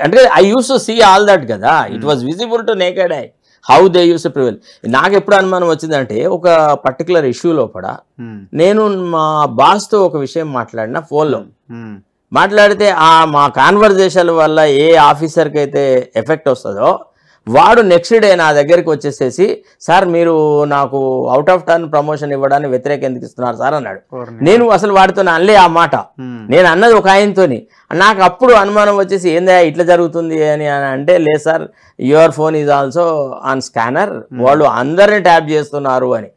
అంటే I used to see all that కదా it was visible to naked eye how they used prevail నాకు ఎప్పుడు అనుమానం వచ్చిందంటే ఒక పర్టికులర్ ఇష్యూ లోపల నేను మా బాస్తో ఒక విషయం మాట్లాడిన ఫోన్లో మాట్లాడితే ఆ మా కాన్వర్జేషన్ వల్ల ఏ ఆఫీసర్కి అయితే ఎఫెక్ట్ వస్తుందో వాడు నెక్స్ట్ డే నా దగ్గరికి వచ్చేసేసి సార్ మీరు నాకు అవుట్ ఆఫ్ టర్న్ ప్రమోషన్ ఇవ్వడానికి వ్యతిరేక ఎందుకు ఇస్తున్నారు సార్ అన్నాడు నేను అసలు వాడితో అనలే ఆ మాట నేను అన్నది ఒక ఆయనతోని నాకు అప్పుడు అనుమానం వచ్చేసి ఏందా ఇట్లా జరుగుతుంది అని అంటే లేదు sir your phone is also on scanner వాళ్ళు అందరిని ట్యాప్ చేస్తున్నారు అని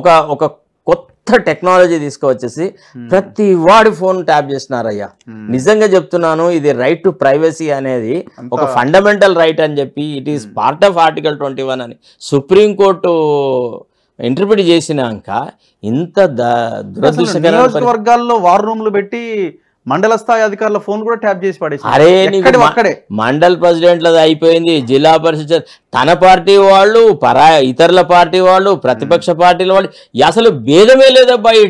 ఒక ఒక కొత్త కొత్త టెక్నాలజీ తీసుకువచ్చేసి hmm. ప్రతి వాడి ఫోన్ ట్యాప్ చేసినారయ్యా hmm. నిజంగా చెప్తున్నాను ఇది రైట్ టు ప్రైవసీ అనేది ఒక ఫండమెంటల్ రైట్ అని చెప్పి it is part of article twenty one అని సుప్రీంకోర్టు ఇంటర్ప్రిట్ చేసినాక ఇంత దురదృష్టకర వర్గాల్లో వార్ రూమ్లు పెట్టి మండల స్థాయి అధికారుల ఫోన్ కూడా ట్యాప్ చేసి పడేసి అరే అక్కడే మండల్ ప్రెసిడెంట్ల అయిపోయింది జిల్లా పరిషత్ తన పార్టీ వాళ్ళు పరా ఇతరుల పార్టీ వాళ్ళు ప్రతిపక్ష పార్టీల వాళ్ళు అసలు భేదమే లేదబ్బా ఈ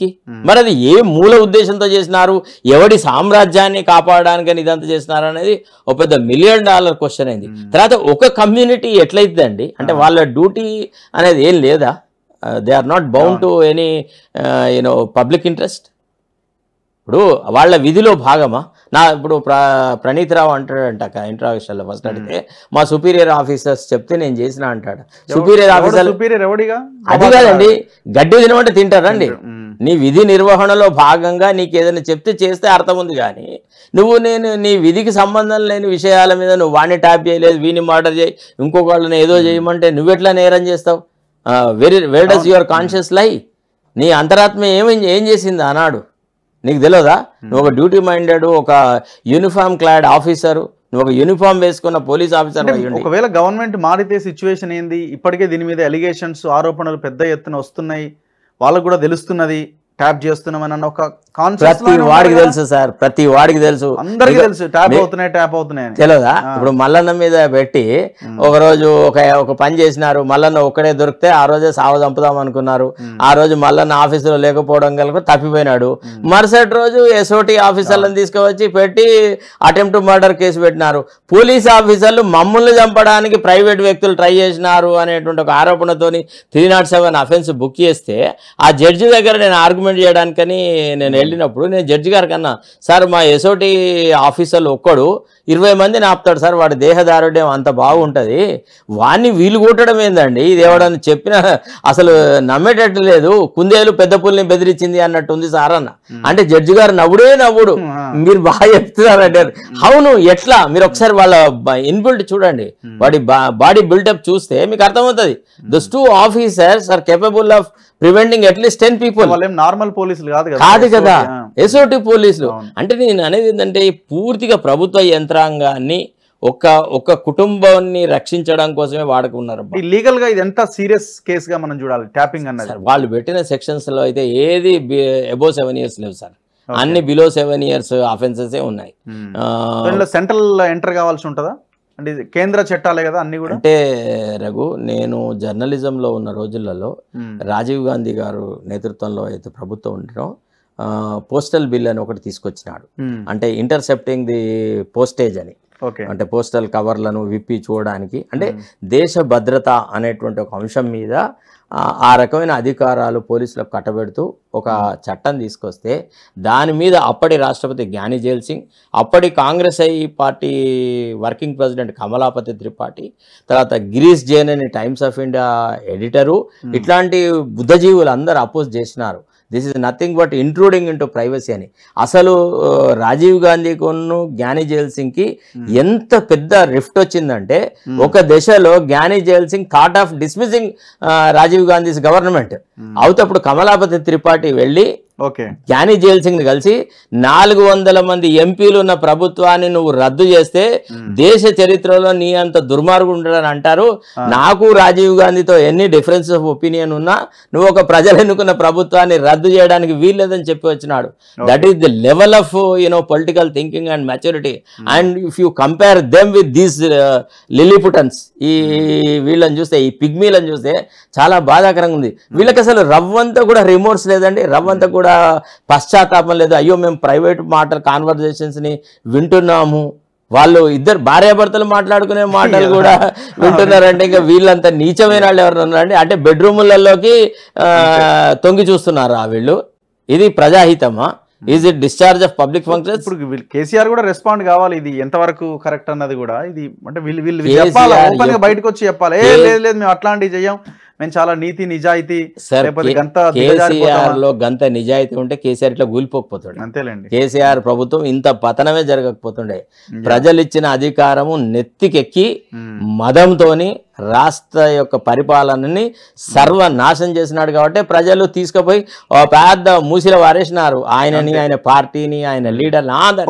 కి మరి అది ఏ మూల ఉద్దేశంతో చేసినారు ఎవడి సామ్రాజ్యాన్ని కాపాడడానికని ఇదంతా చేసినారు అనేది ఒక పెద్ద మిలియన్ డాలర్ క్వశ్చన్ అయింది తర్వాత ఒక కమ్యూనిటీ ఎట్లయిద్దండి అంటే వాళ్ళ డ్యూటీ అనేది ఏం లేదా they are not bound to any you know public interest ఇప్పుడు వాళ్ళ విధిలో భాగమా నా ఇప్పుడు ప్ర ప్రణీత్రావు అంటాడంట ఇంట్రాగేషన్లో ఫస్ట్ అడిగితే మా సుపీరియర్ ఆఫీసర్స్ చెప్తే నేను చేసిన అంటాడు సుపీరియర్ ఆఫీసర్ సుపీరియర్ ఎవడిగా అది కాదండి గడ్డి తినమంటే తింటారండి నీ విధి నిర్వహణలో భాగంగా నీకు ఏదైనా చెప్తే చేస్తే అర్థం ఉంది కానీ నువ్వు నేను నీ విధికి సంబంధం లేని విషయాల మీద నువ్వు వాడిని ట్యాప్ చేయలేదు వీని మాట చేయి ఇంకొక వాళ్ళని ఏదో చేయమంటే నువ్వెట్లా నేరం చేస్తావు very where does your conscious lie నీ అంతరాత్మ ఏమేం ఏం చేసింది ఆనాడు నీకు తెలియదా నువ్వు ఒక డ్యూటీ మైండెడ్ ఒక యూనిఫామ్ క్లాడ్ ఆఫీసర్ నువ్వు ఒక యూనిఫామ్ వేసుకున్న పోలీస్ ఆఫీసర్ ఒకవేళ గవర్నమెంట్ మారితే సిచ్యువేషన్ ఏంది ఇప్పటికే దీని మీద ఎలిగేషన్స్ ఆరోపణలు పెద్ద ఎత్తున వస్తున్నాయి వాళ్ళకు కూడా తెలుస్తున్నది ట్యాప్ చేస్తున్నామని ఒక ప్రతి వాడికి తెలుసు సార్ ప్రతి వాడికి తెలుసు అందరికి తెలుసు ట్యాప్ అవుతున్నాయి ట్యాప్ అవుతున్నాయి తెలియదా ఇప్పుడు మల్లన్న మీద పెట్టి ఒక రోజు ఒక ఒక పని చేసినారు మల్లన్న ఒక్కడే దొరికితే ఆ రోజే సావ చంపుదాం అనుకున్నారు ఆ రోజు మల్లన్న లో లేకపోవడం కనుక తప్పిపోయినాడు మరుసటి రోజు ఎస్ఓటి ఆఫీసర్లను తీసుకువచ్చి పెట్టి అటెంప్ట్ మర్డర్ కేసు పెట్టినారు పోలీస్ ఆఫీసర్లు మమ్మల్ని చంపడానికి ప్రైవేట్ వ్యక్తులు ట్రై చేసినారు అనేటువంటి ఒక ఆరోపణతోని three not seven offence book చేస్తే ఆ జడ్జి దగ్గర నేను ఆర్గ్యుమెంట్ రికమెండ్ చేయడానికని నేను వెళ్ళినప్పుడు నేను జడ్జి గారి కన్నా సార్ మా ఎసోటి ఆఫీసర్లు ఒక్కడు ఇరవై మందిని ఆపుతాడు సార్ వాడి దేహదారుడ్యం అంత బాగుంటుంది వాడిని వీలు కొట్టడం ఏందండి ఇది ఎవడని చెప్పిన అసలు నమ్మేటట్టు లేదు కుందేలు పెద్ద పుల్లిని బెదిరించింది అన్నట్టుంది సార్ అన్న అంటే జడ్జి గారు నవ్వుడే నవ్వుడు మీరు బాగా చెప్తున్నారంటే అవును ఎట్లా మీరు ఒకసారి వాళ్ళ ఇన్బిల్ట్ చూడండి వాడి బాడీ బిల్డప్ చూస్తే మీకు అర్థమవుతుంది thus two officers are capable of preventing at least ten people normal పోలీసులు కాదు కాదు కదా ఎస్ఓటి పోలీసులు అంటే నేను అనేది ఏంటంటే పూర్తిగా ప్రభుత్వ యంత్రాంగాన్ని ఒక ఒక కుటుంబాన్ని రక్షించడం కోసమే వాడుకున్నారు లీగల్ గా ఇది ఎంత సీరియస్ కేసు గా మనం చూడాలి ట్యాపింగ్ అన్నది వాళ్ళు పెట్టిన సెక్షన్స్ లో అయితే ఏది అబోవ్ సెవెన్ ఇయర్స్ లేవు సార్ అన్ని బిలో సెవెన్ ఇయర్స్ అఫెన్సెస్ ఉన్నాయి సెంట్రల్ ఎంటర్ కావాల్సి ఉంటుందా అంటే కేంద్ర చట్టాలే కదా అన్ని కూడా అంటే రఘు నేను జర్నలిజంలో ఉన్న రోజులలో రాజీవ్ గాంధీ గారు నేతృత్వంలో అయితే ప్రభుత్వం ఉండడం పోస్టల్ బిల్ అని ఒకటి తీసుకొచ్చినాడు అంటే ఇంటర్సెప్టింగ్ ది పోస్టేజ్ అని అంటే పోస్టల్ కవర్లను విప్పి చూడడానికి అంటే దేశ భద్రత అనేటువంటి ఒక అంశం మీద ఆ రకమైన అధికారాలు పోలీసులకు కట్టబెడుతూ ఒక చట్టం తీసుకొస్తే దాని మీద అప్పటి రాష్ట్రపతి జ్ఞాని జైల్ సింగ్ అప్పటి Congress I party working president Kamalapati Tripathi తర్వాత గిరీష్ జైన్ అని టైమ్స్ ఆఫ్ ఇండియా ఎడిటరు ఇట్లాంటి బుద్ధజీవులు అందరూ అపోజ్ చేసినారు this is nothing but including into privacy అని అసలు రాజీవ్ గాంధీ కొన్ను జ్ఞాని జైల్ సింగ్కి hmm. ఎంత పెద్ద రిఫ్ట్ వచ్చిందంటే hmm. ఒక దశలో Giani Zail Singh thought of dismissing Rajiv Gandhi's government hmm. అవుతప్పుడు కమలాపతి త్రిపాఠి వెళ్ళి జానీ జైల్ సింగ్ ని కలిసి నాలుగు వందల మంది ఎంపీలు ఉన్న ప్రభుత్వాన్ని నువ్వు రద్దు చేస్తే దేశ చరిత్రలో నీ అంత దుర్మార్గుడు ఉండడని అంటారు నాకు రాజీవ్ గాంధీతో ఎన్ని డిఫరెన్స్ ఆఫ్ ఒపీనియన్ ఉన్నా నువ్వు ఒక ప్రజలు ఎన్నుకున్న ప్రభుత్వాన్ని రద్దు చేయడానికి వీల్లేదని చెప్పి వచ్చినాడు that is the level of you know political thinking and maturity and if you compare them with these Lilliputians ఈ వీళ్ళని చూస్తే ఈ పిగ్మీలను చూస్తే చాలా బాధాకరంగా ఉంది వీళ్ళకి అసలు రవ్వంతా కూడా రిమోర్స్ లేదండి రవ్వంతా కూడా కూడా పశ్చాత్తాపం లేదు అయ్యో మేము ప్రైవేట్ మాటలు కాన్వర్జేషన్స్ని వింటున్నాము వాళ్ళు ఇద్దరు భార్యాభర్తలు మాట్లాడుకునే మాటలు కూడా వింటున్నారంటే ఇంకా వీళ్ళంత నీచమైన వాళ్ళు ఎవరైనా ఉన్నారండి అంటే బెడ్రూములలోకి తొంగి చూస్తున్నారు ఆ వీళ్ళు ఇది ప్రజాహితమా is it discharge of public function ఇప్పుడు కేసీఆర్ కూడా రెస్పాండ్ కావాలి ఇది ఎంతవరకు కరెక్ట్ అన్నది కూడా ఇది అంటే వీళ్ళు వీళ్ళు చెప్పాలి బయటకు వచ్చి చెప్పాలి లేదు లేదు మేము అట్లాంటివి చెయ్యం మేము చాలా నీతి నిజాయితీ కేసీఆర్ లో గంత నిజాయితీ ఉంటే కేసీఆర్ ఇట్లా కూలిపోకపోతుండే అంతేలేండి కేసీఆర్ ప్రభుత్వం ఇంత పతనమే జరగకపోతుండే ప్రజలు ఇచ్చిన అధికారము నెత్తికెక్కి hmm. మదంతో రాష్ట్ర యొక్క పరిపాలనని సర్వనాశం చేసినాడు కాబట్టి ప్రజలు తీసుకుపోయి పెద్ద మూసిల వారేసినారు ఆయనని ఆయన పార్టీని ఆయన లీడర్ని